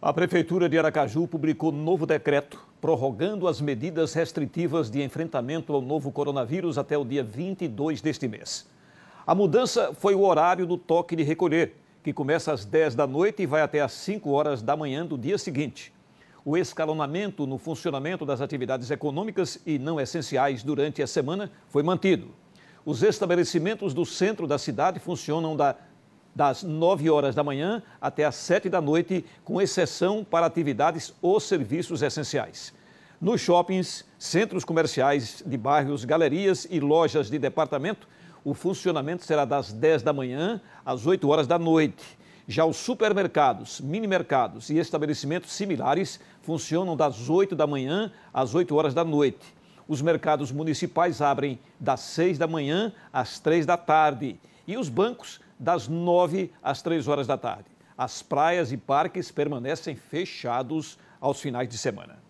A Prefeitura de Aracaju publicou novo decreto prorrogando as medidas restritivas de enfrentamento ao novo coronavírus até o dia 22 deste mês. A mudança foi o horário do toque de recolher, que começa às 10 da noite e vai até às 5 horas da manhã do dia seguinte. O escalonamento no funcionamento das atividades econômicas e não essenciais durante a semana foi mantido. Os estabelecimentos do centro da cidade funcionam da das 9 horas da manhã até as 7 da noite, com exceção para atividades ou serviços essenciais. Nos shoppings, centros comerciais de bairros, galerias e lojas de departamento, o funcionamento será das 10 da manhã às 8 horas da noite. Já os supermercados, minimercados e estabelecimentos similares funcionam das 8 da manhã às 8 horas da noite. Os mercados municipais abrem das 6 da manhã às 3 da tarde e os bancos das 9 às 3 horas da tarde. As praias e parques permanecem fechados aos finais de semana.